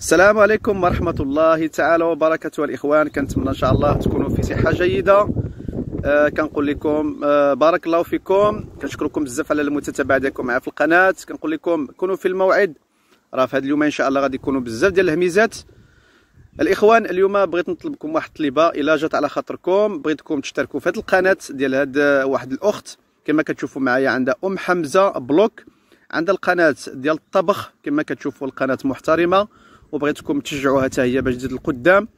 السلام عليكم ورحمه الله تعالى وبركاته الاخوان كنتمنى ان شاء الله تكونوا في صحه جيده آه كنقول لكم آه بارك الله فيكم كنشكركم بزاف على المتابعه ديالكم معايا في القناه كنقول لكم كونوا في الموعد راه في هذا اليوم ان شاء الله غادي يكونوا بزاف ديال الهميزات الاخوان اليوم بغيت نطلبكم واحد الطلبه الا جات على خاطركم بغيتكم تشتركوا في هذه القناه ديال هاد آه، واحد الاخت كما كتشوفوا معايا عندها ام حمزه بلوك عندها القناه ديال الطبخ كما كتشوفوا القناه محترمه وبغيتكم تشجعوها حتى هي باش تزيد القدام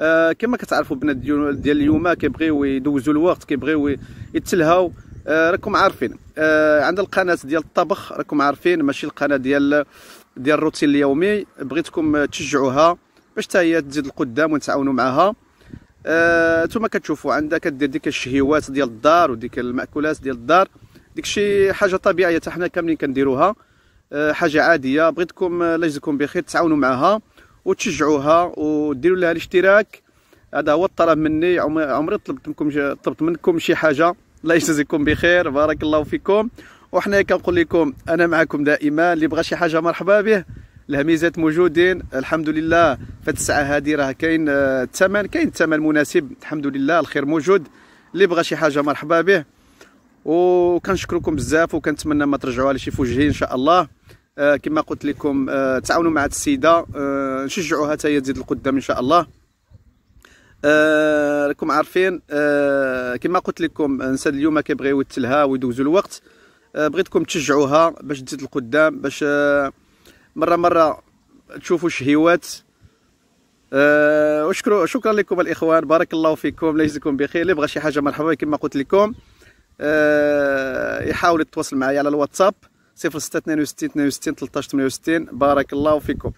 آه كما كتعرفوا البنات ديال اليوم كيبغيو يدوزوا الوقت كيبغيو يتلهاو آه راكم عارفين آه عند القناه ديال الطبخ راكم عارفين ماشي القناه ديال ديال الروتين اليومي بغيتكم تشجعوها باش حتى هي تزيد القدام ونتعاونوا معاها نتوما آه كتشوفوا عندها كدير ديك الشهيوات ديال الدار وديك الماكولات ديال الدار داكشي حاجه طبيعيه حتى حنا كاملين كنديروها آه، حاجه عاديه بغيتكم آه، الله يجزيكم بخير تعاونوا معها وتشجعوها وديروا لها الاشتراك هذا هو الطلب مني عمري طلبت منكم طلبت منكم شي حاجه الله يجزيكم بخير بارك الله فيكم وحنا كنقول لكم انا معكم دائما اللي بغى شي حاجه مرحبا به الهميزات موجودين الحمد لله في الساعه هذه راه كاين آه، الثمن كاين الثمن مناسب الحمد لله الخير موجود اللي بغى شي حاجه مرحبا به وكنشكركم بزاف وكنتمنى ما ترجعوها لشي فوجه ان شاء الله آه كما قلت لكم آه تعاونوا مع السيده آه نشجعوها حتى هي تزيد القدام ان شاء الله آه راكم عارفين آه كما قلت لكم نسى اليوم كيبغيو يتلها ويدوزوا الوقت آه بغيتكم تشجعوها باش تزيد القدام باش آه مره مره تشوفوا شهيوات آه وشكرا شكرا لكم الاخوان بارك الله فيكم ليجزيكم بخير اللي بغى شي حاجه مرحبا كما قلت لكم آه، يحاول يتواصل معي على الواتساب 06 62 62 13 68 بارك الله فيكم